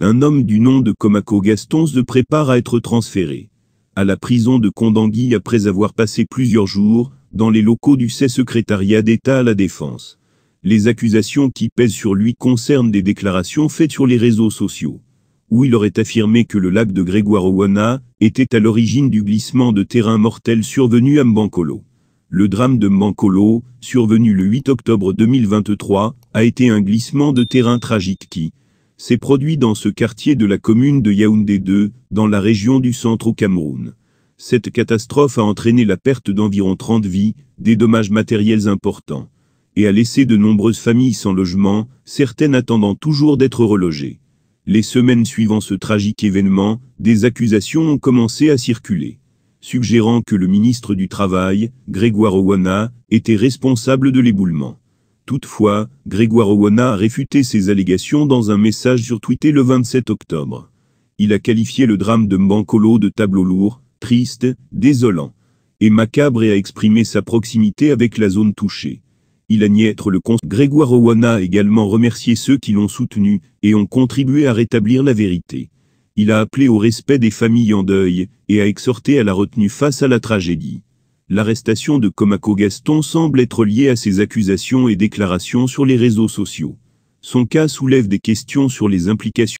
un homme du nom de Comaco Gaston se prépare à être transféré à la prison de Condangui après avoir passé plusieurs jours dans les locaux du secrétariat d'État à la Défense. Les accusations qui pèsent sur lui concernent des déclarations faites sur les réseaux sociaux, où il aurait affirmé que le lac de Grégoire-Ouana était à l'origine du glissement de terrain mortel survenu à Mbankolo. Le drame de Mbankolo, survenu le 8 octobre 2023, a été un glissement de terrain tragique qui, s'est produit dans ce quartier de la commune de Yaoundé 2, dans la région du centre au Cameroun. Cette catastrophe a entraîné la perte d'environ 30 vies, des dommages matériels importants, et a laissé de nombreuses familles sans logement, certaines attendant toujours d'être relogées. Les semaines suivant ce tragique événement, des accusations ont commencé à circuler, suggérant que le ministre du Travail, Grégoire Owana, était responsable de l'éboulement. Toutefois, Grégoire Ouana a réfuté ces allégations dans un message sur Twitter le 27 octobre. Il a qualifié le drame de Mbankolo de tableau lourd, triste, désolant et macabre et a exprimé sa proximité avec la zone touchée. Il a nié être le cons. Grégoire Owana a également remercié ceux qui l'ont soutenu et ont contribué à rétablir la vérité. Il a appelé au respect des familles en deuil et a exhorté à la retenue face à la tragédie. L'arrestation de Comaco Gaston semble être liée à ses accusations et déclarations sur les réseaux sociaux. Son cas soulève des questions sur les implications